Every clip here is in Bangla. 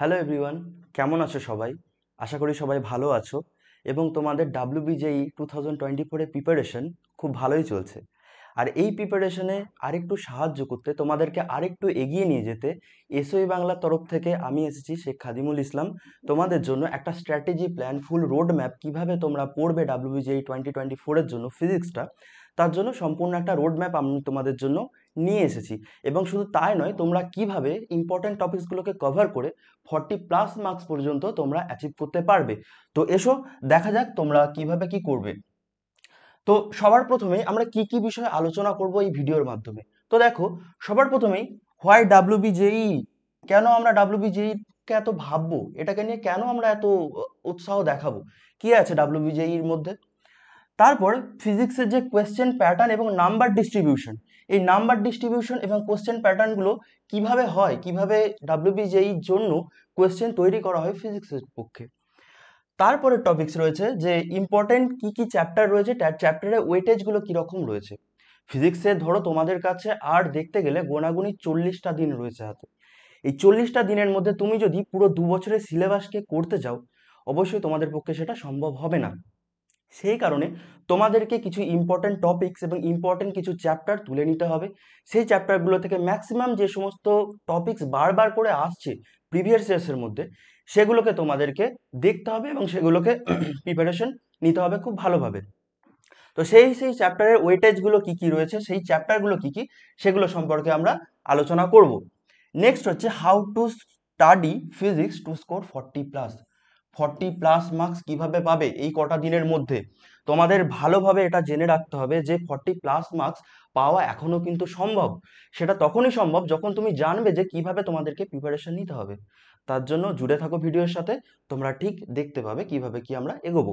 হ্যালো এভরিওয়ান কেমন আছো সবাই আশা করি সবাই ভালো আছো এবং তোমাদের ডাব্লিউবিজেই টু থাউজেন্ড টোয়েন্টি ফোরের প্রিপারেশন খুব ভালোই চলছে আর এই প্রিপারেশনে আরেকটু সাহায্য করতে তোমাদেরকে আরেকটু এগিয়ে নিয়ে যেতে এসওই e বাংলার তরফ থেকে আমি এসেছি শেখ খাদিমুল ইসলাম তোমাদের জন্য একটা strategy plan full road map কীভাবে তোমরা পড়বে ডাব্লিউবিজেই টোয়েন্টি টোয়েন্টি ফোরের জন্য ফিজিক্সটা তার জন্য সম্পূর্ণ একটা রোড ম্যাপ আমি তোমাদের জন্য নিয়ে এসেছি এবং শুধু তাই নয় তোমরা কিভাবে ইম্পর্ট্যান্ট টপিকসগুলোকে কভার করে ফর্টি প্লাস মার্কস পর্যন্ত তোমরা অ্যাচিভ করতে পারবে তো এসো দেখা যাক তোমরা কিভাবে কি করবে তো সবার প্রথমে আমরা কি কি বিষয়ে আলোচনা করব এই ভিডিওর মাধ্যমে তো দেখো সবার প্রথমেই হোয়াই ডাব্লিউ বিজেই কেন আমরা ডাব্লিউ বিজেই e কে এত ভাববো এটাকে নিয়ে কেন আমরা এত উৎসাহ দেখাবো কি আছে ডাব্লিউ বিজেইর e মধ্যে তারপর ফিজিক্সের যে কোয়েশ্চেন প্যাটার্ন এবং নাম্বার ডিস্ট্রিবিউশন এই নাম্বার ডিস্ট্রিবিউশন এবং কোশ্চেন প্যাটার্নগুলো কিভাবে হয় কিভাবে ডাব্লিউবিজেইর জন্য কোয়েশ্চেন তৈরি করা হয় ফিজিক্সের পক্ষে তারপরে টপিক্স রয়েছে যে ইম্পর্টেন্ট কি কি চ্যাপ্টার রয়েছে চ্যাপ্টারের ওয়েটেজগুলো কীরকম রয়েছে ফিজিক্সে ধরো তোমাদের কাছে আর দেখতে গেলে গোনাগুনি চল্লিশটা দিন রয়েছে হাতে এই চল্লিশটা দিনের মধ্যে তুমি যদি পুরো দু বছরের সিলেবাসকে করতে যাও অবশ্যই তোমাদের পক্ষে সেটা সম্ভব হবে না সেই কারণে তোমাদেরকে কিছু ইম্পর্ট্যান্ট টপিকস এবং ইম্পর্ট্যান্ট কিছু চ্যাপ্টার তুলে নিতে হবে সেই চ্যাপ্টারগুলো থেকে ম্যাক্সিমাম যে সমস্ত টপিকস বারবার করে আসছে প্রিভিয়াস ইয়ার্সের মধ্যে সেগুলোকে তোমাদেরকে দেখতে হবে এবং সেগুলোকে প্রিপারেশন নিতে হবে খুব ভালোভাবে তো সেই সেই চ্যাপ্টারের ওয়েটেজগুলো কি কি রয়েছে সেই চ্যাপ্টারগুলো কি কি সেগুলো সম্পর্কে আমরা আলোচনা করব নেক্সট হচ্ছে how to study physics to score forty plus forty plus marks কিভাবে পাবে এই কটা দিনের মধ্যে তোমাদের ভালোভাবে এটা জেনে রাখতে হবে যে ফর্টি প্লাস মার্কস পাওয়া এখনও কিন্তু সম্ভব সেটা তখনই সম্ভব যখন তুমি জানবে যে কিভাবে তোমাদেরকে প্রিপারেশন নিতে হবে তার জন্য জুড়ে থাকো ভিডিওর সাথে তোমরা ঠিক দেখতে পাবে কিভাবে কি আমরা এগোবো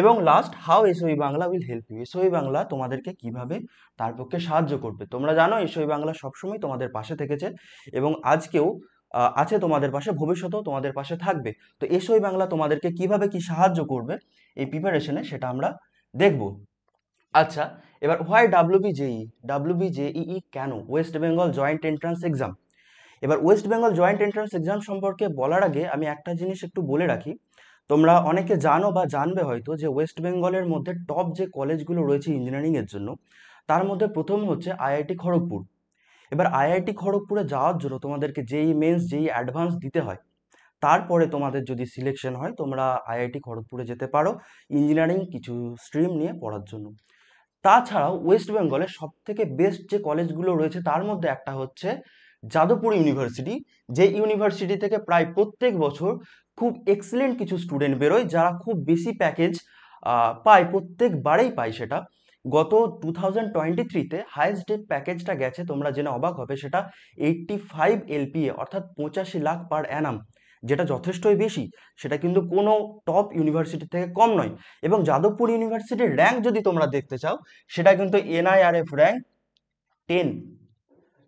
এবং last how SOE Bangla will help you SOE Bangla তোমাদেরকে কিভাবে তার পক্ষে সাহায্য করবে তোমরা জানো এসওই e বাংলা সবসময় তোমাদের পাশে থেকেছে এবং আজকেও আছে তোমাদের পাশে ভবিষ্যতেও তোমাদের পাশে থাকবে তো এসই বাংলা তোমাদেরকে কিভাবে কি সাহায্য করবে এই প্রিপারেশনে সেটা আমরা দেখব আচ্ছা এবার হোয়াই ডাব্লিউবিজেই ই কেন West Bengal joint entrance exam এবার West Bengal joint entrance exam সম্পর্কে বলার আগে আমি একটা জিনিস একটু বলে রাখি তোমরা অনেকে জানো বা জানবে হয়তো যে ওয়েস্ট বেঙ্গলের মধ্যে টপ যে কলেজগুলো রয়েছে ইঞ্জিনিয়ারিংয়ের জন্য তার মধ্যে প্রথম হচ্ছে আইআইটি খড়গপুর এবার আইআইটি খড়গপুরে যাওয়ার জন্য তোমাদেরকে যেই মেন্স যেই অ্যাডভান্স দিতে হয় তারপরে তোমাদের যদি সিলেকশন হয় তোমরা আইআইটি খড়গপুরে যেতে পারো ইঞ্জিনিয়ারিং কিছু স্ট্রিম নিয়ে পড়ার জন্য তাছাড়াও ওয়েস্ট বেঙ্গলের সব থেকে বেস্ট যে কলেজগুলো রয়েছে তার মধ্যে একটা হচ্ছে যাদবপুর ইউনিভার্সিটি যে ইউনিভার্সিটি থেকে প্রায় প্রত্যেক বছর খুব এক্সেলেন্ট কিছু স্টুডেন্ট বেরোয় যারা খুব বেশি প্যাকেজ পায় প্রত্যেকবারেই পায় সেটা গত টু থাউজেন্ড টোয়েন্টি থ্রিতে হায়েস্ট ডেট প্যাকেজটা গেছে তোমরা জেনে অবাক হবে সেটা এইট্টি ফাইভ এলপিএ অর্থাৎ পঁচাশি লাখ পার অ্যানাম যেটা যথেষ্টই বেশি সেটা কিন্তু কোনো টপ ইউনিভার্সিটি থেকে কম নয় এবং যাদবপুর ইউনিভার্সিটির র্যাঙ্ক যদি তোমরা দেখতে চাও সেটা কিন্তু এনআইআরএফ র্যাঙ্ক টেন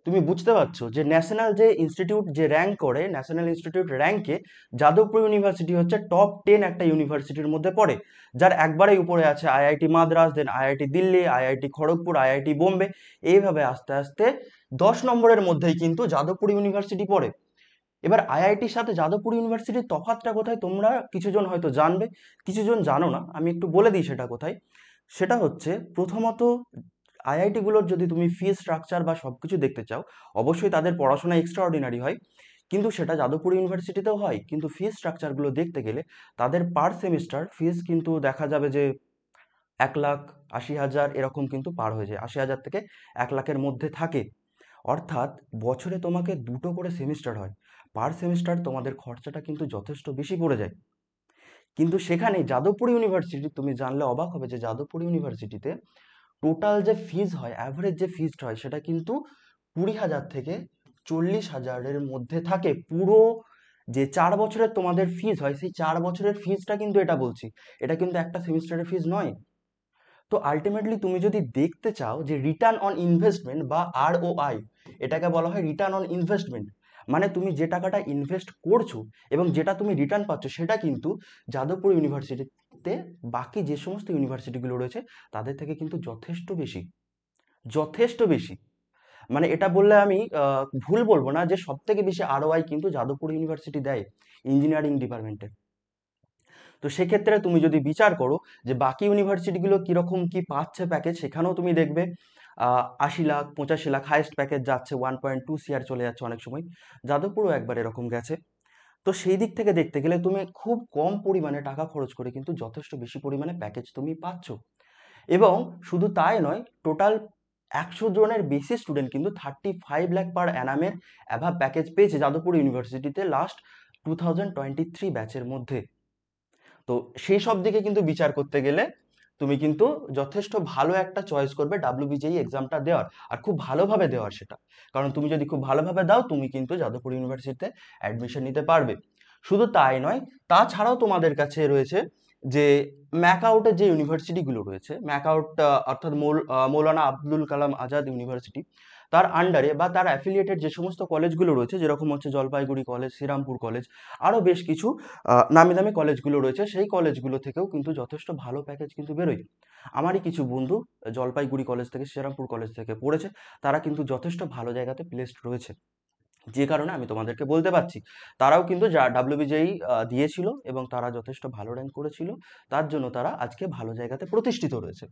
তুমি বুঝতে পারছো যে ন্যাশনাল যে ইনস্টিটিউট যে র্যাঙ্ক করে ন্যাশনাল ইনস্টিটিউট র্যাঙ্কে যাদবপুর ইউনিভার্সিটি হচ্ছে টপ টেন একটা ইউনিভার্সিটির মধ্যে পড়ে যার একবারেই উপরে আছে IIT Madras then IIT Delhi IIT Kharagpur IIT Bombay এইভাবে আস্তে আস্তে দশ নম্বরের মধ্যেই কিন্তু যাদবপুর ইউনিভার্সিটি পড়ে এবার আইআইটির সাথে যাদবপুর ইউনিভার্সিটির তফাতটা কোথায় তোমরা কিছুজন হয়তো জানবে কিছুজন জানো না আমি একটু বলে দিই সেটা কোথায় সেটা হচ্ছে প্রথমত আইআইটিগুলোর যদি তুমি ফি স্ট্রাকচার বা সব কিছু দেখতে চাও অবশ্যই তাদের পড়াশোনা এক্সট্রা অর্ডিনারি হয় কিন্তু সেটা যাদবপুর ইউনিভার্সিটিতেও হয় কিন্তু ফি স্ট্রাকচারগুলো দেখতে গেলে তাদের পার সেমিস্টার ফিজ কিন্তু দেখা যাবে যে এক লাখ আশি হাজার এরকম কিন্তু পার হয়ে যায় আশি হাজার থেকে এক লাখের মধ্যে থাকে অর্থাৎ বছরে তোমাকে দুটো করে সেমিস্টার হয় পার সেমিস্টার তোমাদের খরচাটা কিন্তু যথেষ্ট বেশি পড়ে যায় কিন্তু সেখানে যাদবপুর ইউনিভার্সিটি তুমি জানলে অবাক হবে যে যাদবপুর ইউনিভার্সিটিতে টোটাল যে ফিজ হয় অ্যাভারেজ যে ফিজটা হয় সেটা কিন্তু কুড়ি হাজার থেকে চল্লিশ হাজারের মধ্যে থাকে পুরো যে চার বছরের তোমাদের ফিজ হয় সেই চার বছরের ফিজটা কিন্তু এটা বলছি এটা কিন্তু একটা সেমিস্টারের ফিজ নয় তো আলটিমেটলি তুমি যদি দেখতে চাও যে রিটার্ন অন ইনভেস্টমেন্ট বা আর ও আই এটাকে বলা হয় রিটার্ন অন ইনভেস্টমেন্ট মানে তুমি যে টাকাটা ইনভেস্ট করছো এবং যেটা তুমি রিটার্ন পাচ্ছ সেটা কিন্তু যাদবপুর ইউনিভার্সিটি করতে বাকি যে সমস্ত ইউনিভার্সিটিগুলো রয়েছে তাদের থেকে কিন্তু যথেষ্ট বেশি যথেষ্ট বেশি মানে এটা বললে আমি ভুল বলবো না যে সব থেকে বেশি আরওআই কিন্তু যাদবপুর ইউনিভার্সিটি দেয় ইঞ্জিনিয়ারিং ডিপার্টমেন্টে তো সেক্ষেত্রে তুমি যদি বিচার করো যে বাকি ইউনিভার্সিটিগুলো কীরকম কি পাচ্ছে প্যাকেজ সেখানেও তুমি দেখবে আশি লাখ পঁচাশি লাখ হায়েস্ট প্যাকেজ যাচ্ছে ওয়ান পয়েন্ট টু সিআর চলে যাচ্ছে অনেক সময় যাদবপুরও একবার এরকম গেছে তো সেই দিক থেকে দেখতে গেলে তুমি খুব কম পরিমাণে টাকা খরচ করে কিন্তু যথেষ্ট বেশি পরিমাণে প্যাকেজ তুমি পাচ্ছ এবং শুধু তাই নয় টোটাল একশো জনের বেশি স্টুডেন্ট কিন্তু থার্টি ফাইভ ল্যাক পার অ্যানামের অ্যাভাব প্যাকেজ পেয়েছে যাদবপুর ইউনিভার্সিটিতে last two thousand twenty three ব্যাচের মধ্যে তো সেই সব দিকে কিন্তু বিচার করতে গেলে তুমি কিন্তু যথেষ্ট ভালো একটা চয়েস করবে ডাব্লিউবিজেই এক্সামটা দেওয়ার আর খুব ভালোভাবে দেওয়ার সেটা কারণ তুমি যদি খুব ভালোভাবে দাও তুমি কিন্তু যাদবপুর ইউনিভার্সিটিতে অ্যাডমিশন নিতে পারবে শুধু তাই নয় তাছাড়াও তোমাদের কাছে রয়েছে যে ম্যাকাউটের যে ইউনিভার্সিটিগুলো রয়েছে ম্যাকাউট অর্থাৎ মৌল মৌলানা আব্দুল কালাম আজাদ ইউনিভার্সিটি তার আন্ডারে বা তার অ্যাফিলিয়েটেড যে সমস্ত কলেজগুলো রয়েছে যেরকম হচ্ছে জলপাইগুড়ি কলেজ শ্রীরামপুর কলেজ আরও বেশ কিছু নামি দামি কলেজগুলো রয়েছে সেই কলেজগুলো থেকেও কিন্তু যথেষ্ট ভালো প্যাকেজ কিন্তু বেরোয় আমারই কিছু বন্ধু জলপাইগুড়ি কলেজ থেকে শ্রীরামপুর কলেজ থেকে পড়েছে তারা কিন্তু যথেষ্ট ভালো জায়গাতে প্লেসড রয়েছে যে কারণে আমি তোমাদেরকে বলতে পারছি তারাও কিন্তু যা ডাব্লিউবিজেই দিয়েছিল এবং তারা যথেষ্ট ভালো র্যাঙ্ক করেছিল তার জন্য তারা আজকে ভালো জায়গাতে প্রতিষ্ঠিত রয়েছে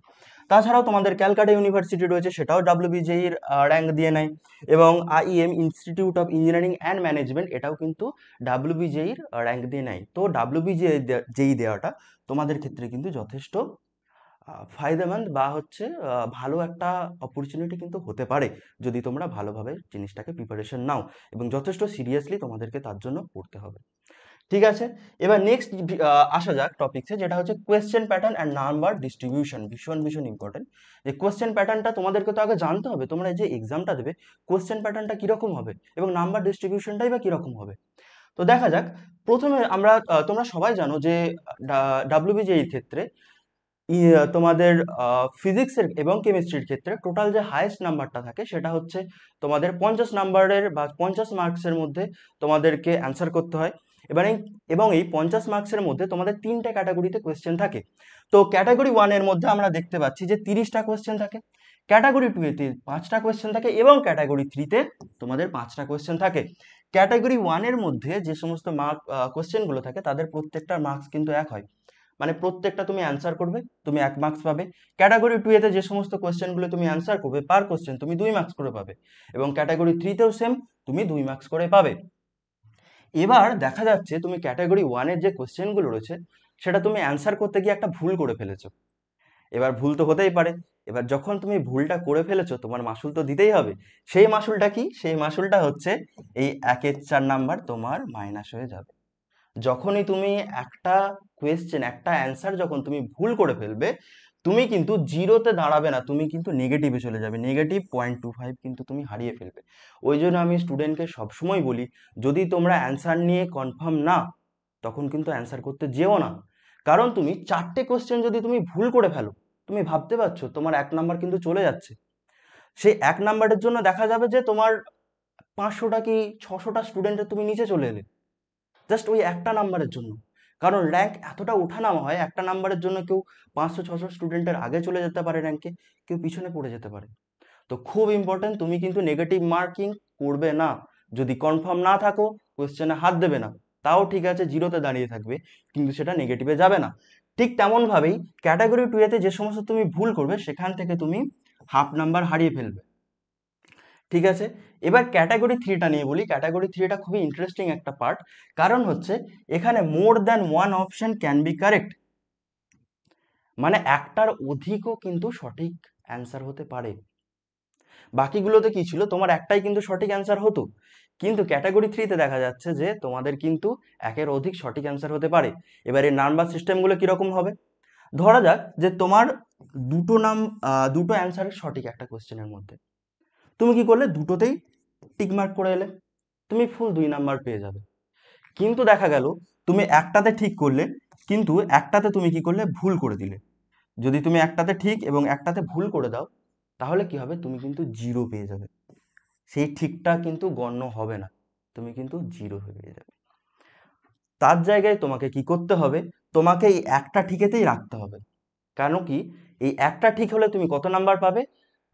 তাছাড়াও তোমাদের ক্যালকাটা ইউনিভার্সিটি রয়েছে সেটাও ডাব্লিউবিজেইর র্যাঙ্ক দিয়ে নেয় এবং IEM institute of engineering and management এটাও কিন্তু ডাব্লিউবিজেইর র্যাঙ্ক দিয়ে নেয় তো ডাব্লিউবিজে জেই দেওয়াটা তোমাদের ক্ষেত্রে কিন্তু যথেষ্ট ফায়দামান্দ বা হচ্ছে ভালো একটা অপরচুনিটি কিন্তু হতে পারে যদি তোমরা ভালোভাবে জিনিসটাকে প্রিপারেশন নাও এবং যথেষ্ট সিরিয়াসলি তোমাদেরকে তার জন্য পড়তে হবে ঠিক আছে এবার নেক্সট আসা যাক টপিকসে যেটা হচ্ছে question pattern and number distribution ভীষণ ভীষণ ইম্পর্টেন্ট যে কোয়েশ্চেন প্যাটার্নটা তোমাদেরকে তো আগে জানতে হবে তোমরা যে এক্সামটা দেবে কোয়েশ্চেন প্যাটার্নটা কীরকম হবে এবং নাম্বার ডিস্ট্রিবিউশনটাই বা কীরকম হবে তো দেখা যাক প্রথমে আমরা তোমরা সবাই জানো যে ডাব্লিউবিজি এর ক্ষেত্রে তোমাদের ফিজিক্সের এবং কেমিস্ট্রির ক্ষেত্রে টোটাল যে হায়েস্ট নাম্বারটা থাকে সেটা হচ্ছে তোমাদের পঞ্চাশ নাম্বারের বা পঞ্চাশ মার্কসের মধ্যে তোমাদেরকে অ্যান্সার করতে হয় এবার এই এবং এই পঞ্চাশ মার্কসের মধ্যে তোমাদের তিনটা ক্যাটাগরিতে কোয়েশ্চেন থাকে তো ক্যাটাগরি ওয়ানের মধ্যে আমরা দেখতে পাচ্ছি যে তিরিশটা কোয়েশ্চেন থাকে ক্যাটাগরি টুতে পাঁচটা কোয়েশ্চেন থাকে এবং ক্যাটাগরি থ্রিতে তোমাদের পাঁচটা কোয়েশ্চেন থাকে ক্যাটাগরি ওয়ানের মধ্যে যে সমস্ত মার্ক কোয়েশ্চেনগুলো থাকে তাদের প্রত্যেকটা মার্কস কিন্তু এক হয় মানে প্রত্যেকটা তুমি অ্যান্সার করবে তুমি এক মার্কস পাবে ক্যাটাগরি টু এতে যে সমস্ত কোয়েশ্চেনগুলো তুমি অ্যান্সার করবে পার কোয়েশ্চেন তুমি দুই মার্কস করে পাবে এবং ক্যাটাগরি থ্রিতেও সেম তুমি দুই মার্কস করে পাবে এবার দেখা যাচ্ছে তুমি ক্যাটাগরি ওয়ানের যে কোয়েশ্চেনগুলো রয়েছে সেটা তুমি অ্যান্সার করতে গিয়ে একটা ভুল করে ফেলেছো এবার ভুল তো হতেই পারে এবার যখন তুমি ভুলটা করে ফেলেছো তোমার মাসুল তো দিতেই হবে সেই মাসুলটা কি সেই মাসুলটা হচ্ছে এই একের চার নাম্বার তোমার মাইনাস হয়ে যাবে যখনই তুমি একটা কোয়েশ্চেন একটা অ্যান্সার যখন তুমি ভুল করে ফেলবে তুমি কিন্তু জিরোতে দাঁড়াবে না তুমি কিন্তু নেগেটিভে চলে যাবে নেগেটিভ পয়েন্ট টু ফাইভ কিন্তু তুমি হারিয়ে ফেলবে ওই জন্য আমি স্টুডেন্টকে সবসময় বলি যদি তোমরা অ্যান্সার নিয়ে কনফার্ম না তখন কিন্তু অ্যান্সার করতে যেও না কারণ তুমি চারটে কোয়েশ্চেন যদি তুমি ভুল করে ফেলো তুমি ভাবতে পারছো তোমার এক নাম্বার কিন্তু চলে যাচ্ছে সেই এক নাম্বারের জন্য দেখা যাবে যে তোমার পাঁচশোটা কি ছশোটা স্টুডেন্টের তুমি নিচে চলে এলে জাস্ট ওই একটা নাম্বারের জন্য কারণ র্যাঙ্ক এতটা ওঠানামা হয় একটা নাম্বারের জন্য কেউ পাঁচশো ছশো স্টুডেন্টের আগে চলে যেতে পারে র্যাঙ্কে কেউ পিছনে পড়ে যেতে পারে তো খুব ইম্পর্টেন্ট তুমি কিন্তু নেগেটিভ মার্কিং করবে না যদি কনফার্ম না থাকো কোয়েশ্চেনে হাত দেবে না তাও ঠিক আছে জিরোতে দাঁড়িয়ে থাকবে কিন্তু সেটা নেগেটিভে যাবে না ঠিক তেমনভাবেই ক্যাটাগরি টুয়েতে যে সমস্ত তুমি ভুল করবে সেখান থেকে তুমি হাফ নাম্বার হারিয়ে ফেলবে ঠিক আছে এবার ক্যাটাগরি থ্রিটা নিয়ে বলি ক্যাটাগরি থ্রিটা খুবই ইন্টারেস্টিং একটা পার্ট কারণ হচ্ছে এখানে more than one option can be correct মানে একটার অধিকও কিন্তু সঠিক অ্যান্সার হতে পারে বাকিগুলোতে কি ছিল তোমার একটাই কিন্তু সঠিক অ্যান্সার হতো কিন্তু ক্যাটাগরি থ্রিতে দেখা যাচ্ছে যে তোমাদের কিন্তু একের অধিক সঠিক অ্যান্সার হতে পারে এবার এই নাম্বার সিস্টেমগুলো কীরকম হবে ধরা যাক যে তোমার দুটো নাম দুটো অ্যান্সার সঠিক একটা কোয়েশ্চেনের মধ্যে তুমি কি করলে দুটোতেই টিকমার্ক করে এলে তুমি ফুল দুই নাম্বার পেয়ে যাবে কিন্তু দেখা গেল তুমি একটাতে ঠিক করলে কিন্তু একটাতে তুমি কি করলে ভুল করে দিলে যদি তুমি একটাতে ঠিক এবং একটাতে ভুল করে দাও তাহলে কি হবে তুমি কিন্তু জিরো পেয়ে যাবে সেই ঠিকটা কিন্তু গণ্য হবে না তুমি কিন্তু জিরো হয়ে যাবে তার জায়গায় তোমাকে কি করতে হবে তোমাকে এই একটা ঠিকেতেই রাখতে হবে কেন কি এই একটা ঠিক হলে তুমি কত নাম্বার পাবে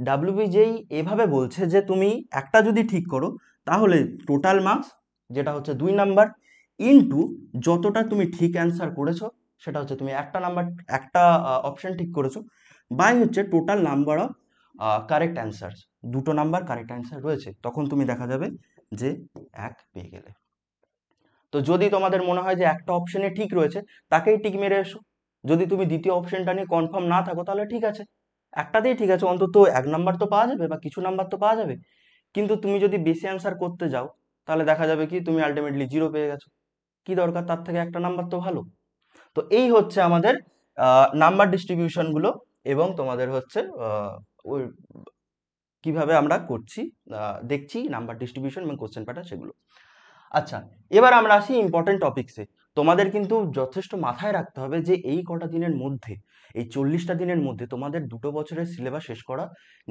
ডাব্লিউবিজেই এভাবে বলছে যে তুমি একটা যদি ঠিক করো তাহলে টোটাল মার্কস যেটা হচ্ছে দুই নাম্বার ইনটু যতটা তুমি ঠিক অ্যান্সার করেছো সেটা হচ্ছে তুমি একটা নাম্বার একটা অপশান ঠিক করেছো বাই হচ্ছে total number of correct answer দুটো নাম্বার কারেক্ট অ্যান্সার রয়েছে তখন তুমি দেখা যাবে যে এক পেয়ে গেলে তো যদি তোমাদের মনে হয় যে একটা অপশানে ঠিক রয়েছে তাকেই টিক মেরে এসো যদি তুমি দ্বিতীয় অপশানটা নিয়ে কনফার্ম না থাকো তাহলে ঠিক আছে একটাতেই ঠিক আছে অন্তত এক নাম্বার তো পাওয়া যাবে বা কিছু নাম্বার তো পাওয়া যাবে কিন্তু তুমি যদি বেশি অ্যান্সার করতে যাও তাহলে দেখা যাবে কি তুমি আলটিমেটলি জিরো পেয়ে গেছো কি দরকার তার থেকে একটা নাম্বার তো ভালো তো এই হচ্ছে আমাদের নাম্বার ডিস্ট্রিবিউশনগুলো এবং তোমাদের হচ্ছে ওই কীভাবে আমরা করছি দেখছি নাম্বার ডিস্ট্রিবিউশন এবং কোশ্চেন প্যাটার্ন সেগুলো আচ্ছা এবার আমরা আসি ইম্পর্টেন্ট টপিক্সে তোমাদের কিন্তু যথেষ্ট মাথায় রাখতে হবে যে এই কটা দিনের মধ্যে এই চল্লিশটা দিনের মধ্যে তোমাদের দুটো বছরের সিলেবাস শেষ করা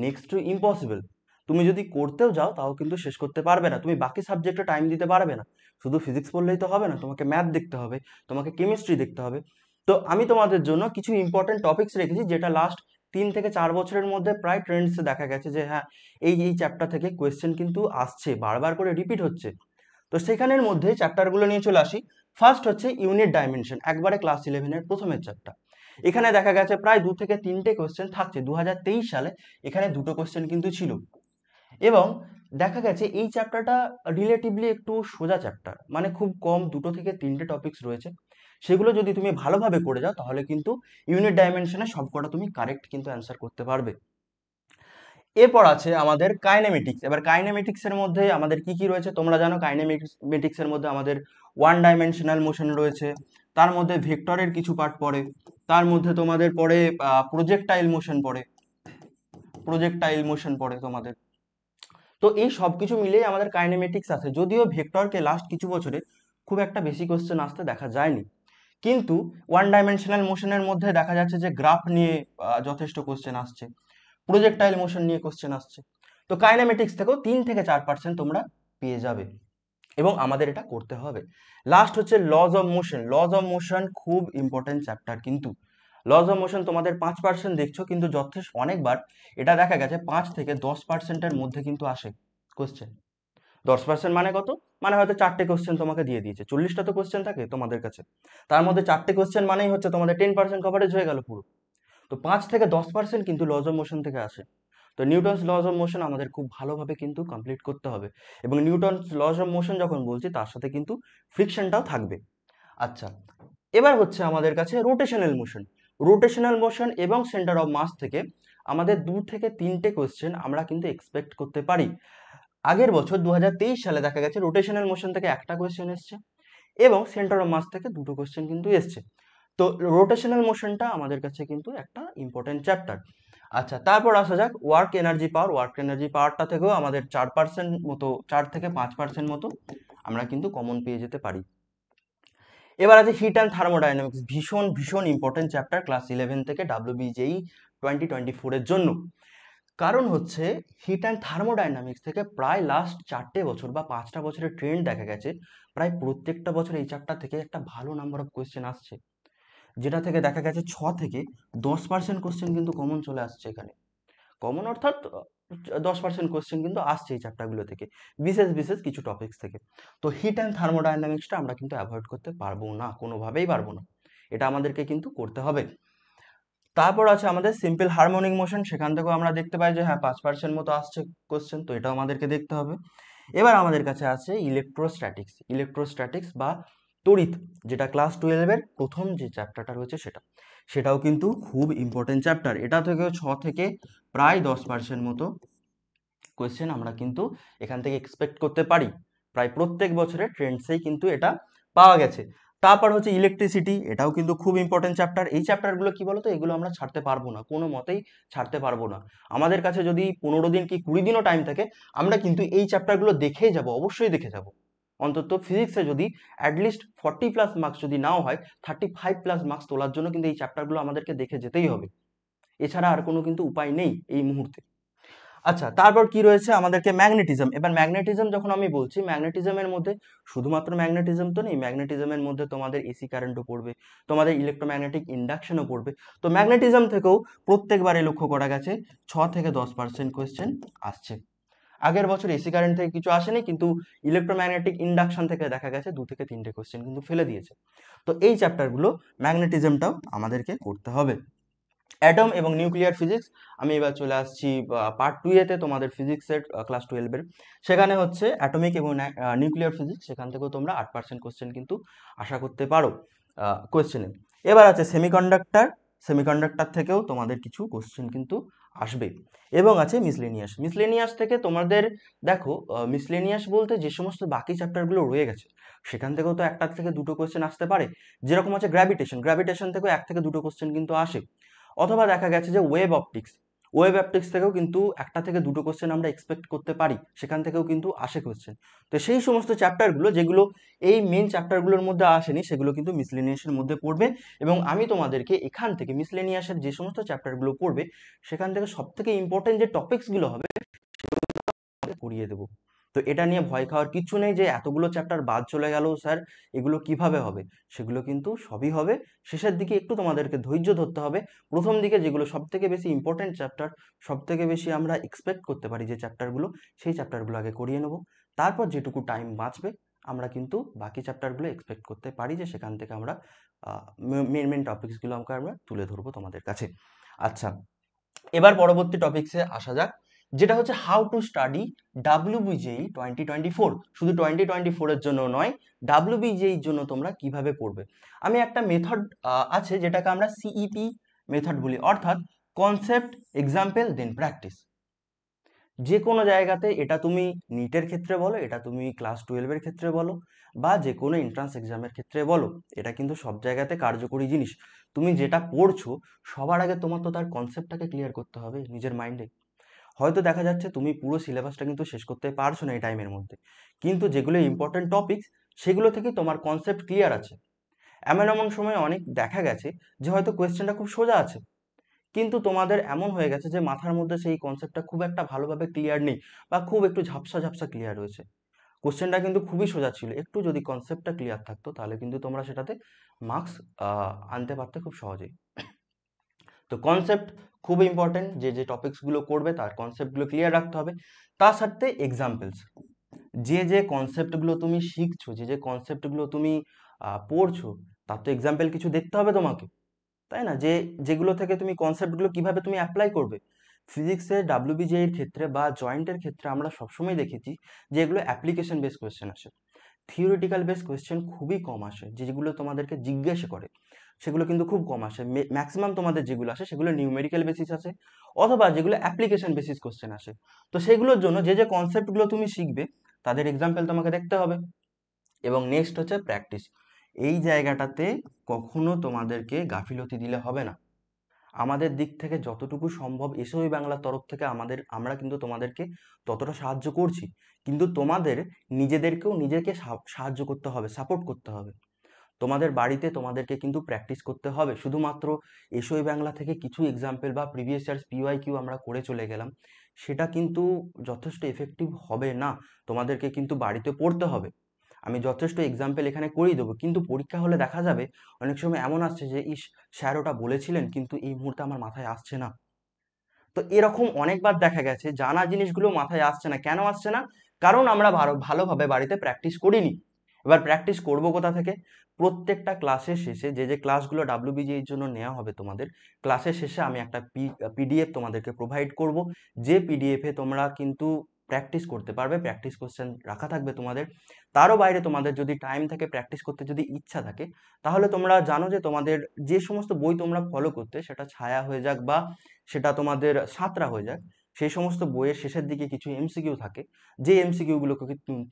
নেক্সট টু ইম্পসিবল তুমি যদি করতেও যাও তাও কিন্তু শেষ করতে পারবে না তুমি বাকি সাবজেক্টে টাইম দিতে পারবে না শুধু ফিজিক্স পড়লেই তো হবে না তোমাকে ম্যাথ দেখতে হবে তোমাকে কেমিস্ট্রি দেখতে হবে তো আমি তোমাদের জন্য কিছু ইম্পর্টেন্ট টপিক্স রেখেছি যেটা লাস্ট তিন থেকে চার বছরের মধ্যে প্রায় ট্রেন্ডসে দেখা গেছে যে হ্যাঁ এই এই চ্যাপ্টার থেকে কোয়েশ্চেন কিন্তু আসছে বারবার করে রিপিট হচ্ছে তো সেখানের মধ্যে চ্যাপ্টারগুলো নিয়ে চলে আসি ফার্স্ট হচ্ছে ইউনিট ডাইমেনশন একবারে ক্লাস ইলেভেনের প্রথমের চ্যাপ্টার এখানে দেখা গেছে প্রায় দু থেকে তিনটে কোয়েশ্চেন থাকছে দু সালে এখানে দুটো কোয়েশ্চেন কিন্তু ছিল এবং দেখা গেছে এই চ্যাপ্টারটা রিলেটিভলি একটু সোজা চ্যাপ্টার মানে খুব কম দুটো থেকে তিনটে টপিকস রয়েছে সেগুলো যদি তুমি ভালোভাবে করে যাও তাহলে কিন্তু ইউনিট ডাইমেনশনে সবকটা তুমি কারেক্ট কিন্তু অ্যান্সার করতে পারবে এরপর আছে আমাদের কাইনেমেটিক্স এবার কাইনেমেটিক্সের মধ্যে আমাদের কি কি রয়েছে তোমরা জানো কাইনেমেটিক্সের মধ্যে আমাদের ওয়ান ডাইমেনশনাল মোশন রয়েছে তার মধ্যে ভেক্টরের কিছু পার্ট পড়ে তার মধ্যে তোমাদের পড়ে প্রজেক্টাইল মোশন পড়ে প্রজেক্টাইল মোশন পড়ে তোমাদের তো এই সব কিছু মিলেই আমাদের কাইনেমেটিক্স আছে যদিও ভেক্টরকে লাস্ট কিছু বছরে খুব একটা বেশি কোশ্চেন আসতে দেখা যায়নি কিন্তু ওয়ান ডাইমেনশনাল মোশনের মধ্যে দেখা যাচ্ছে যে গ্রাফ নিয়ে যথেষ্ট কোশ্চেন আসছে প্রজেক্টাইল মোশন নিয়ে কোশ্চেন আসছে তো কাইনামেটিক্স থেকেও তিন থেকে চার পার্সেন্ট তোমরা পেয়ে যাবে এবং আমাদের এটা করতে হবে লাস্ট হচ্ছে laws of motion laws of motion খুব ইম্পর্টেন্ট চ্যাপ্টার কিন্তু লজ অফ মোশন তোমাদের পাঁচ পার্সেন্ট দেখছো কিন্তু যথেষ্ট অনেকবার এটা দেখা গেছে পাঁচ থেকে দশ পার্সেন্টের মধ্যে কিন্তু আসে কোশ্চেন দশ পার্সেন্ট মানে কত মানে হয়তো চারটে কোশ্চেন তোমাকে দিয়ে দিয়েছে চল্লিশটা তো কোশ্চেন থাকে তোমাদের কাছে তার মধ্যে চারটে কোশ্চেন মানেই হচ্ছে তোমাদের টেন পার্সেন্ট কভারেজ হয়ে গেল পুরো তো পাঁচ থেকে দশ পার্সেন্ট কিন্তু লজ অফ মোশন থেকে আসে তো নিউটনস লস অফ মোশন আমাদের খুব ভালোভাবে কিন্তু কমপ্লিট করতে হবে এবং নিউটনস লস অফ মোশন যখন বলছি তার সাথে কিন্তু ফ্রিকশনটাও থাকবে আচ্ছা এবার হচ্ছে আমাদের কাছে রোটেশনাল মোশন রোটেশনাল মোশন এবং সেন্টার অফ মাস থেকে আমাদের দু থেকে তিনটে কোয়েশ্চেন আমরা কিন্তু এক্সপেক্ট করতে পারি আগের বছর দু সালে দেখা গেছে রোটেশনাল মোশন থেকে একটা কোয়েশ্চেন এসছে এবং সেন্টার অফ মাস থেকে দুটো কোয়েশ্চেন কিন্তু এসছে তো রোটেশনাল মোশনটা আমাদের কাছে কিন্তু একটা ইম্পর্টেন্ট চ্যাপ্টার আচ্ছা তারপর আসা যাক work energy power work energy পাওয়ারটা থেকেও আমাদের চার পার্সেন্ট মতো চার থেকে পাঁচ পার্সেন্ট মতো আমরা কিন্তু কমন পেয়ে যেতে পারি এবার আছে হিট অ্যান্ড থার্মোডাইনামিক্স ভীষণ ভীষণ ইম্পর্টেন্ট চ্যাপ্টার ক্লাস ইলেভেন থেকে ডাব্লিউবিজেই টোয়েন্টি টোয়েন্টি ফোরের জন্য কারণ হচ্ছে হিট অ্যান্ড থার্মোডাইনামিক্স থেকে প্রায় লাস্ট চারটে বছর বা পাঁচটা বছরের ট্রেন্ড দেখা গেছে প্রায় প্রত্যেকটা বছর এই চ্যাপ্টার থেকে একটা ভালো নাম্বার অফ কোয়েশ্চেন আসছে যেটা থেকে দেখা গেছে ছ থেকে দশ পার্সেন্ট কোশ্চেন কিন্তু কমন চলে আসছে এখানে কমন অর্থাৎ দশ পার্সেন্ট কোশ্চেন কিন্তু আসছে এই চ্যাপ্টারগুলো থেকে বিশেষ বিশেষ কিছু টপিক্স থেকে তো হিট অ্যান্ড থার্মোডাইনামিক্সটা আমরা কিন্তু অ্যাভয়েড করতে পারবো না কোনোভাবেই পারবো না এটা আমাদেরকে কিন্তু করতে হবে তারপর আছে আমাদের সিম্পল হারমোনিক মোশন সেখান থেকেও আমরা দেখতে পাই যে হ্যাঁ পাঁচ পার্সেন্ট মতো আসছে কোশ্চেন তো এটাও আমাদেরকে দেখতে হবে এবার আমাদের কাছে আছে ইলেকট্রোস্ট্যাটিক্স ইলেকট্রোস্ট্যাটিক্স বা তড়িৎ যেটা ক্লাস টুয়েলভের প্রথম যে চ্যাপ্টারটা রয়েছে সেটা সেটাও কিন্তু খুব ইম্পর্টেন্ট চ্যাপ্টার এটা থেকে ছ থেকে প্রায় দশ পার্সেন্ট মতো কোয়েশ্চেন আমরা কিন্তু এখান থেকে এক্সপেক্ট করতে পারি প্রায় প্রত্যেক বছরের ট্রেন্ডসেই কিন্তু এটা পাওয়া গেছে তারপর হচ্ছে ইলেকট্রিসিটি এটাও কিন্তু খুব ইম্পর্টেন্ট চ্যাপ্টার এই চ্যাপ্টারগুলো কি বলতো এগুলো আমরা ছাড়তে পারবো না কোনো মতেই ছাড়তে পারবো না আমাদের কাছে যদি পনেরো দিন কি কুড়ি দিনও টাইম থাকে আমরা কিন্তু এই চ্যাপ্টারগুলো দেখেই যাব অবশ্যই দেখে যাব অন্তত ফিজিক্সে যদি অ্যাটলিস্ট ফর্টি প্লাস মার্কস যদি নাও হয় থার্টি ফাইভ প্লাস মার্কস তোলার জন্য কিন্তু এই চ্যাপ্টারগুলো আমাদেরকে দেখে যেতেই হবে এছাড়া আর কোনো কিন্তু উপায় নেই এই মুহূর্তে আচ্ছা তারপর কি রয়েছে আমাদেরকে ম্যাগনেটিজম এবার ম্যাগনেটিজম যখন আমি বলছি ম্যাগনেটিজমের মধ্যে শুধুমাত্র ম্যাগনেটিজম তো নেই ম্যাগনেটিজমের মধ্যে তোমাদের এসি কারেন্টও পড়বে তোমাদের ইলেকট্রোম্যাগনেটিক ইন্ডাকশনও পড়বে তো ম্যাগনেটিজম থেকেও প্রত্যেকবারে লক্ষ্য করা গেছে ছ থেকে দশ পার্সেন্ট কোয়েশ্চেন আসছে আগের বছর এসি কারেন্ট থেকে কিছু আসেনি কিন্তু ইলেকট্রোম্যাগনেটিক ইন্ডাকশন থেকে দেখা গেছে দু থেকে তিনটে কোশ্চেন কিন্তু ফেলে দিয়েছে তো এই চ্যাপ্টারগুলো ম্যাগনেটিজমটাও আমাদেরকে করতে হবে অ্যাটম এবং নিউক্লিয়ার ফিজিক্স আমি এবার চলে আসছি পার্ট টু এতে তোমাদের ফিজিক্সের ক্লাস টুয়েলভের সেখানে হচ্ছে অ্যাটমিক এবং নিউক্লিয়ার ফিজিক্স সেখান থেকেও তোমরা আট পার্সেন্ট কোশ্চেন কিন্তু আশা করতে পারো কোশ্চেনে এবার আছে সেমিকন্ডাক্টার সেমিকন্ডাক্টার থেকেও তোমাদের কিছু কোশ্চেন কিন্তু আসবে এবং আছে মিসলেনিয়াস মিসলেনিয়াস থেকে তোমাদের দেখো মিসলেনিয়াস বলতে যে সমস্ত বাকি চ্যাপ্টারগুলো রয়ে গেছে সেখান থেকেও তো একটা থেকে দুটো কোয়েশ্চেন আসতে পারে যেরকম আছে গ্র্যাভিটেশন গ্র্যাভিটেশন থেকেও এক থেকে দুটো কোয়েশ্চেন কিন্তু আসে অথবা দেখা গেছে যে ওয়েব অপটিক্স ওয়েব অ্যাপটিক্স থেকেও কিন্তু একটা থেকে দুটো কোশ্চেন আমরা এক্সপেক্ট করতে পারি সেখান থেকেও কিন্তু আসে কোশ্চেন তো সেই সমস্ত চ্যাপ্টারগুলো যেগুলো এই মেন চ্যাপ্টারগুলোর মধ্যে আসেনি সেগুলো কিন্তু মিসলেনিয়াসের মধ্যে পড়বে এবং আমি তোমাদেরকে এখান থেকে মিসলেনিয়াসের যে সমস্ত চ্যাপ্টারগুলো পড়বে সেখান থেকে সবথেকে ইম্পর্টেন্ট যে টপিক্সগুলো হবে সেগুলো পড়িয়ে দেবো তো এটা নিয়ে ভয় খাওয়ার কিছু নেই যে এতগুলো চ্যাপ্টার বাদ চলে গেল স্যার এগুলো কিভাবে হবে সেগুলো কিন্তু সবই হবে শেষের দিকে একটু তোমাদেরকে ধৈর্য ধরতে হবে প্রথম দিকে যেগুলো সবথেকে বেশি ইম্পর্ট্যান্ট চ্যাপ্টার সবথেকে বেশি আমরা এক্সপেক্ট করতে পারি যে চ্যাপ্টারগুলো সেই চ্যাপ্টারগুলো আগে করিয়ে নেব তারপর যেটুকু টাইম বাঁচবে আমরা কিন্তু বাকি চ্যাপ্টারগুলো এক্সপেক্ট করতে পারি যে সেখান থেকে আমরা মেন মেন টপিকসগুলো আমরা তুলে ধরবো তোমাদের কাছে আচ্ছা এবার পরবর্তী টপিক্সে আসা যাক যেটা হচ্ছে how to study WBJEE twenty twenty four শুধু টোয়েন্টি টোয়েন্টি ফোরের জন্য নয় ডাব্লিউ বিজেইর জন্য তোমরা কিভাবে পড়বে আমি একটা মেথড আছে যেটাকে আমরা সিইপি মেথড e বলি অর্থাৎ কনসেপ্ট এক্সাম্পল দেন প্র্যাকটিস যে কোনো জায়গাতে এটা তুমি নিটের ক্ষেত্রে বলো এটা তুমি ক্লাস টুয়েলভের ক্ষেত্রে বলো বা যে কোনো এন্ট্রান্স এক্সামের ক্ষেত্রে বলো এটা কিন্তু সব জায়গাতে কার্যকরী জিনিস তুমি যেটা পড়ছো সবার আগে তোমার তো তার কনসেপ্টটাকে ক্লিয়ার করতে হবে নিজের মাইন্ডে হয়তো দেখা যাচ্ছে তুমি পুরো সিলেবাসটা কিন্তু শেষ করতে পারছো না এই টাইমের মধ্যে কিন্তু যেগুলো ইম্পর্ট্যান্ট টপিকস সেগুলো থেকে তোমার কনসেপ্ট ক্লিয়ার আছে এমন এমন সময় অনেক দেখা গেছে যে হয়তো কোয়েশ্চেনটা খুব সোজা আছে কিন্তু তোমাদের এমন হয়ে গেছে যে মাথার মধ্যে সেই কনসেপ্টটা খুব একটা ভালোভাবে ক্লিয়ার নেই বা খুব একটু ঝাপসা ঝাপসা ক্লিয়ার রয়েছে কোশ্চেনটা কিন্তু খুবই সোজা ছিল একটু যদি কনসেপ্টটা ক্লিয়ার থাকতো তাহলে কিন্তু তোমরা সেটাতে মার্কস আনতে পারতে খুব সহজেই তো কনসেপ্ট খুব ইম্পর্টেন্ট যে যে টপিক্সগুলো করবে তার কনসেপ্টগুলো ক্লিয়ার রাখতে হবে তার সাথে এক্সাম্পলস যে যে কনসেপ্টগুলো তুমি শিখছো যে যে কনসেপ্টগুলো তুমি পড়ছো তার তো এক্সাম্পল কিছু দেখতে হবে তোমাকে তাই না যে যেগুলো থেকে তুমি কনসেপ্টগুলো কিভাবে তুমি অ্যাপ্লাই করবে ফিজিক্সের ডাব্লিউবিজিআইয়ের ক্ষেত্রে বা জয়েন্টের ক্ষেত্রে আমরা সবসময় দেখেছি যে এগুলো অ্যাপ্লিকেশন বেস কোয়েশ্চেন আসে থিওরিটিক্যাল বেস কোয়েশ্চেন খুবই কম আসে যেগুলো তোমাদেরকে জিজ্ঞাসা করে সেগুলো কিন্তু খুব কম আসে ম্যাক্সিমাম তোমাদের যেগুলো আসে সেগুলো নিউমেরিক্যাল বেসিস আসে অথবা যেগুলো অ্যাপ্লিকেশন বেসিস কোয়েশ্চেন আসে তো সেগুলোর জন্য যে যে কনসেপ্টগুলো তুমি শিখবে তাদের এক্সাম্পল তোমাকে দেখতে হবে এবং নেক্সট হচ্ছে প্র্যাকটিস এই জায়গাটাতে কখনো তোমাদেরকে গাফিলতি দিলে হবে না আমাদের দিক থেকে যতটুকু সম্ভব এসবই বাংলার তরফ থেকে আমাদের আমরা কিন্তু তোমাদেরকে ততটা সাহায্য করছি কিন্তু তোমাদের নিজেদেরকেও নিজেকে সাহায্য করতে হবে সাপোর্ট করতে হবে তোমাদের বাড়িতে তোমাদেরকে কিন্তু প্র্যাকটিস করতে হবে শুধুমাত্র এসই বাংলা থেকে কিছু এক্সাম্পল বা প্রিভিয়াস ইয়ার্স পিওয়াই কিউ আমরা করে চলে গেলাম সেটা কিন্তু যথেষ্ট এফেক্টিভ হবে না তোমাদেরকে কিন্তু বাড়িতে পড়তে হবে আমি যথেষ্ট এক্সাম্পল এখানে করিয়ে দেবো কিন্তু পরীক্ষা হলে দেখা যাবে অনেক সময় এমন আসছে যে ইস স্যার ওটা বলেছিলেন কিন্তু এই মুহূর্তে আমার মাথায় আসছে না তো এরকম অনেকবার দেখা গেছে জানা জিনিসগুলো মাথায় আসছে না কেন আসছে না কারণ আমরা ভালো ভালোভাবে বাড়িতে প্র্যাকটিস করিনি এবার প্র্যাকটিস করবো কোথা থেকে প্রত্যেকটা ক্লাসের শেষে যে যে ক্লাসগুলো ডাব্লিউবিজির জন্য নেওয়া হবে তোমাদের ক্লাসের শেষে আমি একটা পিডিএফ তোমাদেরকে প্রোভাইড করব যে পিডিএফে তোমরা কিন্তু প্র্যাকটিস করতে পারবে প্র্যাকটিস কোশ্চেন রাখা থাকবে তোমাদের তারও বাইরে তোমাদের যদি টাইম থাকে প্র্যাকটিস করতে যদি ইচ্ছা থাকে তাহলে তোমরা জানো যে তোমাদের যে সমস্ত বই তোমরা ফলো করতে সেটা ছায়া হয়ে যাক বা সেটা তোমাদের সাঁতরা হয়ে যাক সেই সমস্ত বইয়ের শেষের দিকে কিছু এমসিকিউ থাকে যে এমসিকিউগুলোকে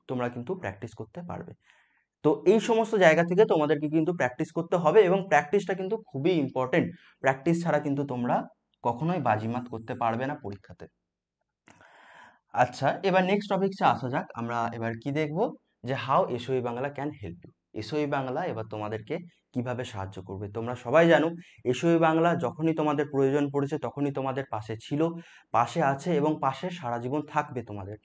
তোমরা কিন্তু প্র্যাকটিস করতে পারবে তো এই সমস্ত জায়গা থেকে তোমাদেরকে কিন্তু প্র্যাকটিস করতে হবে এবং প্র্যাকটিসটা কিন্তু খুবই ইম্পর্টেন্ট প্র্যাকটিস ছাড়া কিন্তু তোমরা কখনোই বাজিমাত করতে পারবে না পরীক্ষাতে আচ্ছা এবার নেক্সট টপিকসে আসা যাক আমরা এবার কি দেখব যে how SOE e Bangla can help you SOE Bangla এবার তোমাদেরকে কিভাবে সাহায্য করবে তোমরা সবাই জানো এসওই e বাংলা যখনই তোমাদের প্রয়োজন পড়েছে তখনই তোমাদের পাশে ছিল পাশে আছে এবং পাশে সারা জীবন থাকবে তোমাদের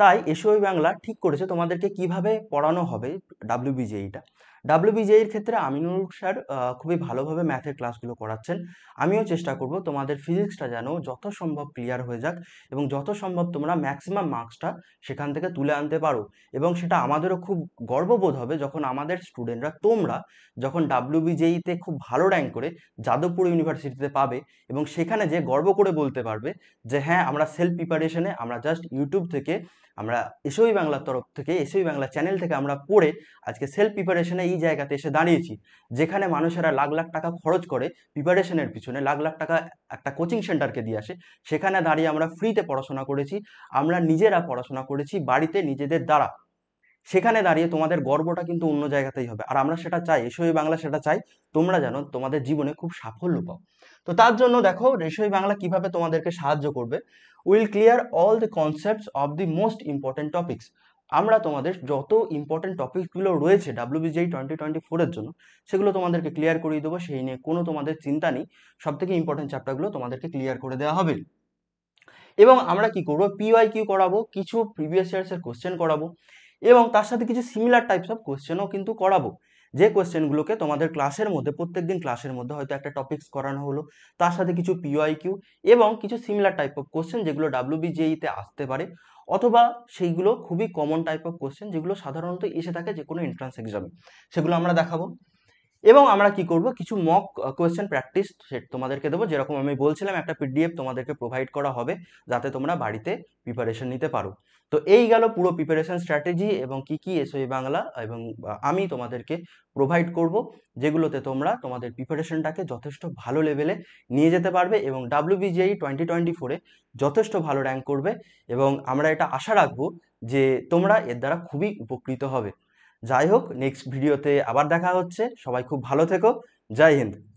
তাই এসওই e বাংলা ঠিক করেছে তোমাদেরকে কিভাবে পড়ানো হবে ডাব্লিউবিজেইটা ডাব্লিউবিজিআইয়ের ক্ষেত্রে আমিনুর স্যার খুবই ভালোভাবে ম্যাথের ক্লাসগুলো করাচ্ছেন আমিও চেষ্টা করব তোমাদের ফিজিক্সটা যেন যত সম্ভব ক্লিয়ার হয়ে যাক এবং যত সম্ভব তোমরা ম্যাক্সিমাম মার্কসটা সেখান থেকে তুলে আনতে পারো এবং সেটা আমাদেরও খুব গর্ববোধ হবে যখন আমাদের স্টুডেন্টরা তোমরা যখন বিজেইতে খুব ভালো র্যাঙ্ক করে যাদবপুর ইউনিভার্সিটিতে পাবে এবং সেখানে যে গর্ব করে বলতে পারবে যে হ্যাঁ আমরা সেলফ প্রিপারেশনে আমরা জাস্ট ইউটিউব থেকে আমরা এসোই বাংলার তরফ থেকে এসোই বাংলা চ্যানেল থেকে আমরা পড়ে আজকে সেলফ প্রিপারেশনে এই জায়গাতে এসে দাঁড়িয়েছি যেখানে মানুষেরা লাখ লাখ টাকা খরচ করে প্রিপারেশনের পিছনে লাখ লাখ টাকা একটা কোচিং সেন্টারকে দিয়ে আসে সেখানে দাঁড়িয়ে আমরা ফ্রিতে পড়াশোনা করেছি আমরা নিজেরা পড়াশোনা করেছি বাড়িতে নিজেদের দ্বারা সেখানে দাঁড়িয়ে তোমাদের গর্বটা কিন্তু অন্য জায়গাতেই হবে আর আমরা সেটা চাই এসোই বাংলা সেটা চাই তোমরা জানো তোমাদের জীবনে খুব সাফল্য পাও তো তার জন্য দেখো এসোই বাংলা কিভাবে তোমাদেরকে সাহায্য করবে will clear all the concepts of the most important topics আমরা তোমাদের যত ইম্পর্টেন্ট টপিকগুলো রয়েছে ডাব্লিউবিজিআই টোয়েন্টি টোয়েন্টি ফোরের জন্য সেগুলো তোমাদেরকে ক্লিয়ার করিয়ে দেবো সেই নিয়ে কোনো তোমাদের চিন্তা নেই সব থেকে ইম্পর্টেন্ট চ্যাপ্টারগুলো তোমাদেরকে ক্লিয়ার করে দেওয়া হবে এবং আমরা কি করবো পিওয়াই কিউ করাবো কিছু প্রিভিয়াস ইয়ার্সের কোশ্চেন করাবো এবং তার সাথে কিছু সিমিলার টাইপস অফ কোশ্চেনও কিন্তু করাবো যে কোয়েশ্চেনগুলোকে তোমাদের ক্লাসের মধ্যে প্রত্যেক দিন ক্লাসের মধ্যে হয়তো একটা টপিক্স করানো হলো তার সাথে কিছু পিওয়াই কিউ এবং কিছু সিমিলার টাইপ অফ কোয়েশ্চেন যেগুলো ডাব্লিউবিজেইতে e আসতে পারে অথবা সেইগুলো খুবই কমন টাইপ অফ কোয়েশ্চেন যেগুলো সাধারণত এসে থাকে যে কোনো এন্ট্রান্স এক্সামে সেগুলো আমরা দেখাবো এবং আমরা কি করব কিছু মক কোয়েশ্চেন প্র্যাকটিস সেট তোমাদেরকে দেবো যেরকম আমি বলছিলাম একটা পিডিএফ তোমাদেরকে প্রোভাইড করা হবে যাতে তোমরা বাড়িতে প্রিপারেশন নিতে পারো তো এই গেল পুরো প্রিপারেশন স্ট্র্যাটেজি এবং কি কি এসওই e বাংলা এবং আমি তোমাদেরকে প্রোভাইড করব যেগুলোতে তোমরা তোমাদের প্রিপারেশনটাকে যথেষ্ট ভালো লেভেলে নিয়ে যেতে পারবে এবং ডাব্লিউবিজিআই টোয়েন্টি টোয়েন্টি ফোরে যথেষ্ট ভালো র্যাঙ্ক করবে এবং আমরা এটা আশা রাখবো যে তোমরা এর দ্বারা খুবই উপকৃত হবে যাই হোক নেক্সট ভিডিওতে আবার দেখা হচ্ছে সবাই খুব ভালো থেকো জয় হিন্দ